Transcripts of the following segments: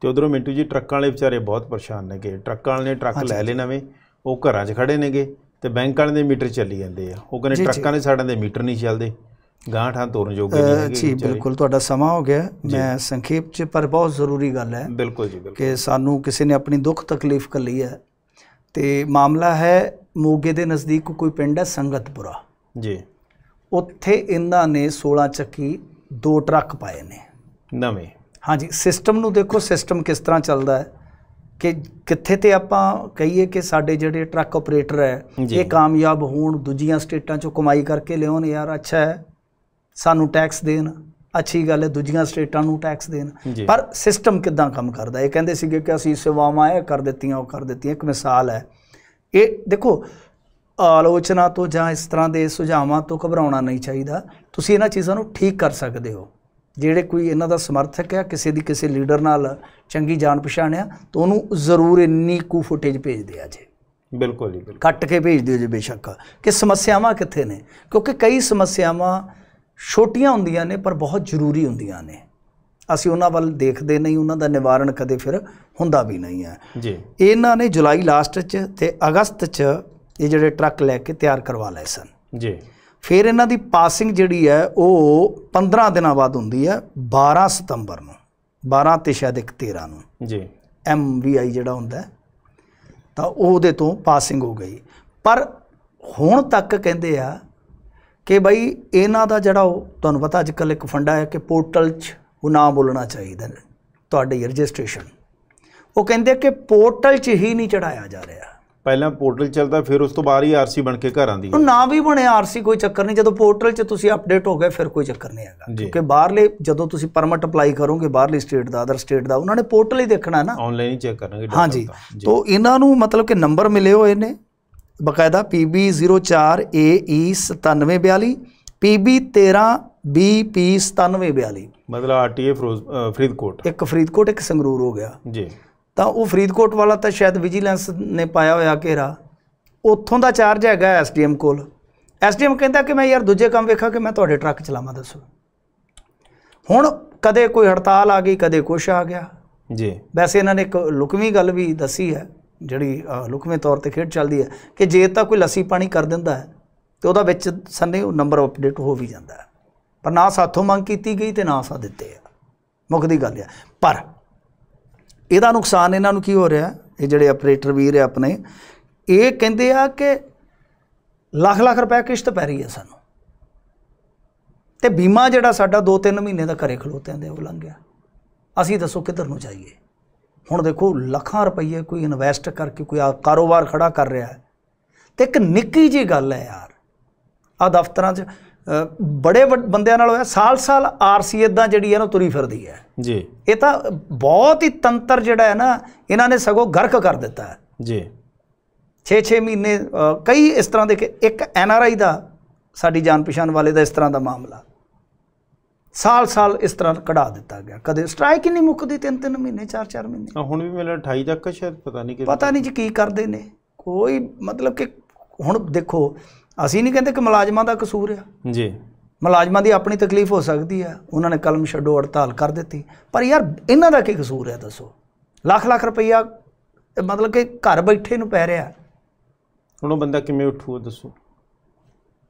ਤੇ ਉਧਰੋਂ ਮਿੰਟੂ ਜੀ ਟਰੱਕਾਂ ਵਾਲੇ ਵਿਚਾਰੇ ਬਹੁਤ ਪਰੇਸ਼ਾਨ ਨੇਗੇ ਟਰੱਕਾਂ ਵਾਲੇ ਨੇ ਟਰੱਕ ਲੈ ਲੈ ਨਵੇਂ ਉਹ ਘਰਾਂ 'ਚ ਖੜੇ ਨੇਗੇ ਤੇ ਬੈਂਕ ਵਾਲੇ ਦੇ ਮੀਟਰ ਚੱਲੀ ਜਾਂਦੇ ਆ ਉਹ ਕਹਿੰਦੇ ਟਰੱਕਾਂ ਦੇ ਸਾਡਾਂ ਦੇ ਮੀਟਰ ਨਹੀਂ ਚੱਲਦੇ ਗਾਂਠਾਂ ਤੋਰਨ ਜੋਗੇ ਨਹੀਂ ਹੈਗੇ ਜੀ ਬਿਲਕੁਲ ਤੁਹਾਡਾ ਸਮਾਂ ਹੋ ਗਿਆ ਮੈਂ ਸੰਖੇਪ 'ਚ ਪਰ ਬਹੁਤ ਜ਼ਰੂਰੀ ਗੱਲ ਹੈ ਬਿਲਕੁਲ ਜੀ ਬਿਲਕੁਲ ਕਿ ਸਾਨੂੰ ਕਿਸੇ ਨੇ ਆਪਣੀ ਦੁੱਖ ਤਕਲੀਫ ਕਰ ਲਈ ਹੈ ਤੇ ਮਾਮਲਾ ਹੈ ਮੋਗੇ ਦੇ ਨਜ਼ਦੀਕ ਕੋਈ ਪਿੰਡ ਹੈ ਸੰਗਤਪੁਰਾ ਜੀ ਉੱਥੇ ਇਹਨਾਂ ਨੇ 16 ਚੱਕੀ ਦੋ ਟਰੱਕ ਪਾਏ ਨੇ ਨਵੇਂ ਹਾਂਜੀ ਸਿਸਟਮ ਨੂੰ ਦੇਖੋ ਸਿਸਟਮ ਕਿਸ ਤਰ੍ਹਾਂ ਚੱਲਦਾ ਹੈ ਕਿ ਕਿੱਥੇ ਤੇ ਆਪਾਂ ਕਹੀਏ ਕਿ ਸਾਡੇ ਜਿਹੜੇ ਟਰੱਕ ਆਪਰੇਟਰ ਹੈ ਇਹ ਕਾਮਯਾਬ ਹੋਣ ਦੂਜੀਆਂ ਸਟੇਟਾਂ ਚੋਂ ਕਮਾਈ ਕਰਕੇ ਲਿਆਉਣ ਯਾਰ ਅੱਛਾ ਹੈ ਸਾਨੂੰ ਟੈਕਸ ਦੇਣ ਅੱਛੀ ਗੱਲ ਹੈ ਦੂਜੀਆਂ ਸਟੇਟਾਂ ਨੂੰ ਟੈਕਸ ਦੇਣ ਪਰ ਸਿਸਟਮ ਕਿਦਾਂ ਕੰਮ ਕਰਦਾ ਇਹ ਕਹਿੰਦੇ ਸੀਗੇ ਕਿ ਅਸੀਂ ਸੇਵਾਵਾਂ ਇਹ ਕਰ ਦਿੱਤੀਆਂ ਉਹ ਕਰ ਦਿੱਤੀਆਂ ਇੱਕ ਮਿਸਾਲ ਹੈ ਇਹ ਦੇਖੋ ਆਲੋਚਨਾ ਤੋਂ ਜਾਂ ਇਸ ਤਰ੍ਹਾਂ ਦੇ ਸੁਝਾਵਾਂ ਤੋਂ ਘਬਰਾਉਣਾ ਨਹੀਂ ਚਾਹੀਦਾ ਤੁਸੀਂ ਇਹਨਾਂ ਚੀਜ਼ਾਂ ਨੂੰ ਠੀਕ ਕਰ ਸਕਦੇ ਹੋ ਜਿਹੜੇ ਕੋਈ ਇਹਨਾਂ ਦਾ ਸਮਰਥਕ ਹੈ ਕਿਸੇ ਦੀ ਕਿਸੇ ਲੀਡਰ ਨਾਲ ਚੰਗੀ ਜਾਣ ਪਛਾਣ ਆ ਤਾਂ ਉਹਨੂੰ ਜ਼ਰੂਰ ਇੰਨੀ ਕੁ ਫੁਟੇਜ ਭੇਜ ਦਿਆ ਜੇ ਬਿਲਕੁਲ ਜੀ ਬਿਲਕੁਲ ਕੱਟ ਕੇ ਭੇਜ ਦਿਓ ਜੇ ਬੇਸ਼ੱਕ ਕਿ ਸਮੱਸਿਆਵਾਂ ਕਿੱਥੇ ਨੇ ਕਿਉਂਕਿ ਕਈ ਸਮੱਸਿਆਵਾਂ ਛੋਟੀਆਂ ਹੁੰਦੀਆਂ ਨੇ ਪਰ ਬਹੁਤ ਜ਼ਰੂਰੀ ਹੁੰਦੀਆਂ ਨੇ ਅਸੀਂ ਉਹਨਾਂ ਵੱਲ ਦੇਖਦੇ ਨਹੀਂ ਉਹਨਾਂ ਦਾ ਨਿਵਾਰਣ ਕਦੇ ਫਿਰ ਹੁੰਦਾ ਵੀ ਨਹੀਂ ਹੈ ਜੀ ਇਹਨਾਂ ਨੇ ਜੁਲਾਈ ਲਾਸਟ 'ਚ ਤੇ ਅਗਸਤ 'ਚ ਇਹ ਜਿਹੜੇ ਟਰੱਕ ਲੈ ਕੇ ਤਿਆਰ ਕਰਵਾ ਲਏ ਸਨ ਜੀ ਫਿਰ ਇਹਨਾਂ ਦੀ ਪਾਸਿੰਗ ਜਿਹੜੀ ਹੈ ਉਹ 15 ਦਿਨਾਂ ਬਾਅਦ ਹੁੰਦੀ ਹੈ 12 ਸਤੰਬਰ ਨੂੰ 12 ਤੇ ਸ਼ਾਇਦ 13 ਨੂੰ ਜੀ ਐਮ ਵੀ ਆਈ ਜਿਹੜਾ ਹੁੰਦਾ ਤਾਂ ਉਹਦੇ ਤੋਂ ਪਾਸਿੰਗ ਹੋ ਗਈ ਪਰ ਹੁਣ ਤੱਕ ਕਹਿੰਦੇ ਆ ਕਿ ਬਈ ਇਹਨਾਂ ਦਾ ਜਿਹੜਾ ਉਹ ਤੁਹਾਨੂੰ ਪਤਾ ਅੱਜ ਕੱਲ ਇੱਕ ਫੰਡਾ ਹੈ ਕਿ ਪੋਰਟਲ 'ਚ ਉਹ ਨਾਮ ਬੋਲਣਾ ਚਾਹੀਦਾ ਤੁਹਾਡੇ ਰਜਿਸਟ੍ਰੇਸ਼ਨ ਉਹ ਕਹਿੰਦੇ ਕਿ ਪੋਰਟਲ 'ਚ ਹੀ ਨਹੀਂ ਚੜਾਇਆ ਜਾ ਰਿਹਾ ਪਹਿਲਾਂ ਪੋਰਟਲ ਚੱਲਦਾ ਫਿਰ ਉਸ ਤੋਂ ਬਾਅਦ ਹੀ ਆਰਸੀ ਬਣ ਕੇ ਘਰ ਦੀ ਹੈ ਨਾ ਵੀ ਬਣਿਆ ਆਰਸੀ ਕੋਈ ਚੱਕਰ ਨਹੀਂ ਜਦੋਂ ਪੋਰਟਲ 'ਚ ਤੁਸੀਂ ਅਪਡੇਟ ਹੋ ਗਏ ਫਿਰ ਕੋਈ ਚੱਕਰ ਨਹੀਂ ਹੈਗਾ ਕਿਉਂਕਿ ਬਾਹਰਲੇ ਜਦੋਂ ਤੁਸੀਂ ਪਰਮਿਟ ਅਪਲਾਈ ਕਰੋਗੇ ਬਾਹਰਲੀ ਸਟੇਟ ਦਾ ਅਦਰ ਸਟੇਟ ਦਾ ਉਹਨਾਂ ਨੇ ਪੋਰਟਲ ਹੀ ਦੇਖਣਾ ਨਾ ਆਨਲਾਈਨ ਹੀ ਚੈੱਕ ਕਰਨਗੇ ਹਾਂਜੀ ਤੋਂ ਇਹਨਾਂ ਨੂੰ ਮਤਲਬ ਕਿ ਨੰਬਰ ਮਿਲੇ ਹੋਏ ਨੇ ਬਕਾਇਦਾ PB04AE9742 PB13BP9742 ਮਤਲਬ ਆਰਟੀਏ ਫਰੀਦਕੋਟ ਇੱਕ ਫਰੀਦਕੋਟ ਇੱਕ ਸੰਗਰੂਰ ਹੋ ਗਿਆ ਜੀ ਤਾਂ ਉਹ ਫਰੀਦਕੋਟ ਵਾਲਾ ਤਾਂ ਸ਼ਾਇਦ ਵਿਜੀਲੈਂਸ ਨੇ ਪਾਇਆ ਹੋਇਆ ਘੇਰਾ ਉੱਥੋਂ ਦਾ ਚਾਰਜ ਹੈਗਾ ਐਸਡੀਐਮ ਕੋਲ ਐਸਡੀਐਮ ਕਹਿੰਦਾ ਕਿ ਮੈਂ ਯਾਰ ਦੂਜੇ ਕੰਮ ਵੇਖਾਂ ਕਿ ਮੈਂ ਤੁਹਾਡੇ ਟਰੱਕ ਚਲਾਵਾਂ ਦੱਸੋ ਹੁਣ ਕਦੇ ਕੋਈ ਹੜਤਾਲ ਆ ਗਈ ਕਦੇ ਕੁਛ ਆ ਗਿਆ ਜੀ ਵੈਸੇ ਇਹਨਾਂ ਨੇ ਇੱਕ ਲੁਕਵੀਂ ਗੱਲ ਵੀ ਦੱਸੀ ਹੈ ਜਿਹੜੀ ਲੁਕਵੇਂ ਤੌਰ ਤੇ ਖੇਡ ਚੱਲਦੀ ਹੈ ਕਿ ਜੇ ਤਾਂ ਕੋਈ ਲੱਸੀ ਪਾਣੀ ਕਰ ਦਿੰਦਾ ਹੈ ਤੇ ਉਹਦਾ ਵਿੱਚ ਸੰਨੇ ਉਹ ਨੰਬਰ ਅਪਡੇਟ ਹੋ ਵੀ ਜਾਂਦਾ ਹੈ ਪਰ ਨਾ ਸਾਥੋਂ ਮੰਗ ਕੀਤੀ ਗਈ ਤੇ ਨਾ ਸਾ ਦਿੱਤੇ ਆ ਮੁੱਖ ਦੀ ਗੱਲ ਹੈ ਪਰ ਇਹਦਾ ਨੁਕਸਾਨ ਇਹਨਾਂ ਨੂੰ ਕੀ ਹੋ ਰਿਹਾ ਇਹ ਜਿਹੜੇ ਆਪਰੇਟਰ ਵੀਰ ਆਪਣੇ ਇਹ ਕਹਿੰਦੇ ਆ ਕਿ ਲੱਖ ਲੱਖ ਰੁਪਏ ਕਿਸ਼ਤ ਪੈ ਰਹੀ ਹੈ ਸਾਨੂੰ ਤੇ ਬੀਮਾ ਜਿਹੜਾ ਸਾਡਾ 2-3 ਮਹੀਨੇ ਦਾ ਘਰੇ ਖਲੋਤਿਆਂ ਦੇ ਉਹ ਲੰਘ ਗਿਆ ਅਸੀਂ ਦੱਸੋ ਕਿੱਧਰ ਨੂੰ ਜਾਈਏ ਹੁਣ ਦੇਖੋ ਲੱਖਾਂ ਰੁਪਏ ਕੋਈ ਇਨਵੈਸਟ ਕਰਕੇ ਕੋਈ ਕਾਰੋਬਾਰ ਖੜਾ ਕਰ ਰਿਹਾ ਹੈ ਤੇ ਇੱਕ ਨਿੱਕੀ ਜੀ ਗੱਲ ਹੈ ਯਾਰ ਆ ਦਫ਼ਤਰਾਂ 'ਚ ਬੜੇ ਬੰਦਿਆਂ ਨਾਲ ਹੋਇਆ ਸਾਲ-ਸਾਲ ਆਰਸੀ ਇਦਾਂ ਜਿਹੜੀ ਹੈ ਨਾ ਤੁਰੀ ਫਿਰਦੀ ਹੈ ਜੀ ਇਹ ਤਾਂ ਬਹੁਤ ਹੀ ਤੰਤਰ ਜਿਹੜਾ ਹੈ ਨਾ ਇਹਨਾਂ ਨੇ ਸਗੋਂ ਗਰਕ ਕਰ ਦਿੱਤਾ ਹੈ ਜੀ 6-6 ਮਹੀਨੇ ਕਈ ਇਸ ਤਰ੍ਹਾਂ ਦੇ ਇੱਕ ਐਨ ਆਰ ਆਈ ਦਾ ਸਾਡੀ ਜਾਣ ਪਛਾਣ ਵਾਲੇ ਦਾ ਇਸ ਤਰ੍ਹਾਂ ਦਾ ਮਾਮਲਾ ਸਾਲ-ਸਾਲ ਇਸ ਤਰ੍ਹਾਂ ਕਢਾ ਦਿੱਤਾ ਗਿਆ ਕਦੇ ਸਟ੍ਰਾਈਕ ਹੀ ਨਹੀਂ ਮੁੱਕਦੀ 3-3 ਮਹੀਨੇ 4-4 ਮਹੀਨੇ ਹੁਣ ਵੀ ਮੇਰੇ 28 ਤੱਕ ਸ਼ਾਇਦ ਪਤਾ ਨਹੀਂ ਕਿ ਪਤਾ ਨਹੀਂ ਜੀ ਕੀ ਕਰਦੇ ਨੇ ਕੋਈ ਮਤਲਬ ਕਿ ਹੁਣ ਦੇਖੋ ਅਸੀਂ ਨਹੀਂ ਕਹਿੰਦੇ ਕਿ ਮੁਲਾਜ਼ਮਾਂ ਦਾ ਕਸੂਰ ਆ ਜੀ ਮੁਲਾਜ਼ਮਾਂ ਦੀ ਆਪਣੀ ਤਕਲੀਫ ਹੋ ਸਕਦੀ ਆ ਉਹਨਾਂ ਨੇ ਕਲਮ ਛੱਡੋ ਹੜਤਾਲ ਕਰ ਦਿੱਤੀ ਪਰ ਯਾਰ ਇਹਨਾਂ ਦਾ ਕੀ ਕਸੂਰ ਆ ਦੱਸੋ ਲੱਖ ਲੱਖ ਰੁਪਈਆ ਮਤਲਬ ਕਿ ਘਰ ਬੈਠੇ ਨੂੰ ਪੈ ਰਿਹਾ ਹੁਣ ਉਹ ਬੰਦਾ ਕਿਵੇਂ ਉੱਠੂ ਦੱਸੋ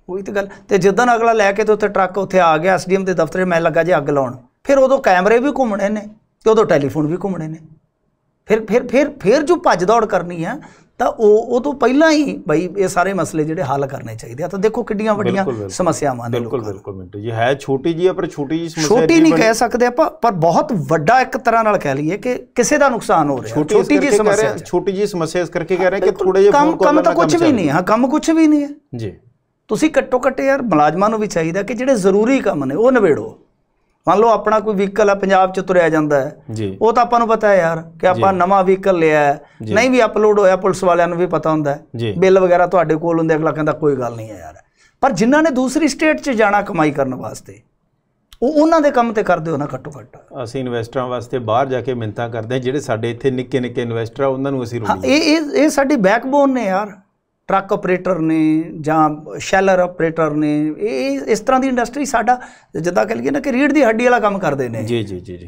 ਉਹੀ ਤਾਂ ਗੱਲ ਤੇ ਜਦੋਂ ਅਗਲਾ ਲੈ ਕੇ ਤੇ ਉੱਥੇ ਟਰੱਕ ਉੱਥੇ ਆ ਗਿਆ ਐਸਡੀਐਮ ਦੇ ਦਫ਼ਤਰ ਮੈਂ ਲੱਗਾ ਜੇ ਅੱਗ ਲਾਉਣ ਫਿਰ ਉਦੋਂ ਕੈਮਰੇ ਵੀ ਘੁੰਮਣੇ ਨੇ ਤੇ ਉਦੋਂ ਟੈਲੀਫੋਨ ਵੀ ਘੁੰਮਣੇ ਨੇ ਫਿਰ ਫਿਰ ਫਿਰ ਫਿਰ ਜੋ ਭੱਜ ਦੌੜ ਕਰਨੀ ਆ ਤਾਂ ਉਹ ਉਹ ਤੋਂ ਪਹਿਲਾਂ ਹੀ ਭਾਈ ਇਹ ਸਾਰੇ ਮਸਲੇ ਜਿਹੜੇ ਹੱਲ ਕਰਨੇ ਚਾਹੀਦੇ ਆ ਤਾਂ ਦੇਖੋ ਕਿੱਡੀਆਂ ਵੱਡੀਆਂ ਸਮੱਸਿਆਵਾਂ ਨੇ ਬਿਲਕੁਲ ਬਿਲਕੁਲ ਮਿੰਟੂ ਜੀ ਹੈ ਛੋਟੀ ਜੀ ਆ ਪਰ ਛੋਟੀ ਜੀ ਸਮੱਸਿਆ ਛੋਟੀ ਨਹੀਂ ਕਹਿ ਸਕਦੇ ਆਪਾਂ ਪਰ ਬਹੁਤ ਵੱਡਾ ਇੱਕ ਤਰ੍ਹਾਂ ਨਾਲ ਕਹਿ ਲਈਏ ਕਿ ਕਿਸੇ ਦਾ ਨੁਕਸਾਨ ਹੋ ਰਿਹਾ ਛੋਟੀ ਜੀ ਸਮੱਸਿਆ ਛੋਟੀ ਜੀ ਸਮੱਸਿਆ ਇਸ ਕਰਕੇ ਕਹਿ ਰਹੇ ਕਿ ਥੋੜੇ ਜਿਹਾ ਕੰਮ ਕੰਮ ਤਾਂ ਕੁਝ ਵੀ ਨਹੀਂ ਹਾਂ ਕੰਮ ਕੁਝ ਵੀ ਨਹੀਂ ਹੈ ਜੀ ਤੁਸੀਂ ਘੱਟੋ ਘੱਟ ਯਾਰ ਮੁਲਾਜ਼ਮਾਂ ਨੂੰ ਵੀ ਚਾਹੀਦਾ ਕਿ ਜਿਹੜੇ ਜ਼ਰੂਰੀ ਕੰਮ ਨੇ ਉਹ ਨਿਬੇੜੋ ਮੰਨ ਲਓ ਆਪਣਾ ਕੋਈ ਵਹੀਕਲ ਆ ਪੰਜਾਬ ਚ ਤੁਰਿਆ ਜਾਂਦਾ ਹੈ ਉਹ ਤਾਂ ਆਪਾਂ ਨੂੰ ਪਤਾ ਹੈ ਯਾਰ ਕਿ ਆਪਾਂ ਨਵਾਂ ਵਹੀਕਲ ਲਿਆ ਹੈ ਨਹੀਂ ਵੀ ਅਪਲੋਡ ਹੋਇਆ ਪੁਲਿਸ ਵਾਲਿਆਂ ਨੂੰ ਵੀ ਪਤਾ ਹੁੰਦਾ ਹੈ ਬਿੱਲ ਵਗੈਰਾ ਤੁਹਾਡੇ ਕੋਲ ਹੁੰਦੇ ਅਗਲਾ ਕਹਿੰਦਾ ਕੋਈ ਗੱਲ ਨਹੀਂ ਹੈ ਯਾਰ ਪਰ ਜਿਨ੍ਹਾਂ ਨੇ ਦੂਸਰੀ ਸਟੇਟ 'ਚ ਜਾਣਾ ਕਮਾਈ ਕਰਨ ਵਾਸਤੇ ਉਹ ਉਹਨਾਂ ਦੇ ਕੰਮ ਤੇ ਕਰਦੇ ਹੋ ਨਾ ਘੱਟੋ ਘੱਟ ਅਸੀਂ ਇਨਵੈਸਟਰਾਂ ਵਾਸਤੇ ਬਾਹਰ ਜਾ ਕੇ ਮਿੰਤਾ ਕਰਦੇ ਜਿਹੜੇ ਸਾਡੇ ਇੱਥੇ ਨਿੱਕੇ ਨਿੱਕੇ ਇਨਵੈਸਟਰ ਆ ਉਹਨਾਂ ਨੂੰ ਅਸੀਂ ਰੋਣੀ ਇਹ ਇਹ ਸਾਡੀ ਬੈਕਬੋਨ ਨੇ ਯਾਰ ਟਰੱਕ ਆਪਰੇਟਰ ਨੇ ਜਾਂ ਸ਼ੈਲਰ ਆਪਰੇਟਰ ਨੇ ਇਹ ਇਸ ਤਰ੍ਹਾਂ ਦੀ ਇੰਡਸਟਰੀ ਸਾਡਾ ਜਿੱਦਾਂ ਕਹ ਲਈਏ ਨਾ ਕਿ ਰੀੜ ਦੀ ਹੱਡੀ ਵਾਲਾ ਕੰਮ ਕਰਦੇ ਨੇ ਜੀ ਜੀ ਜੀ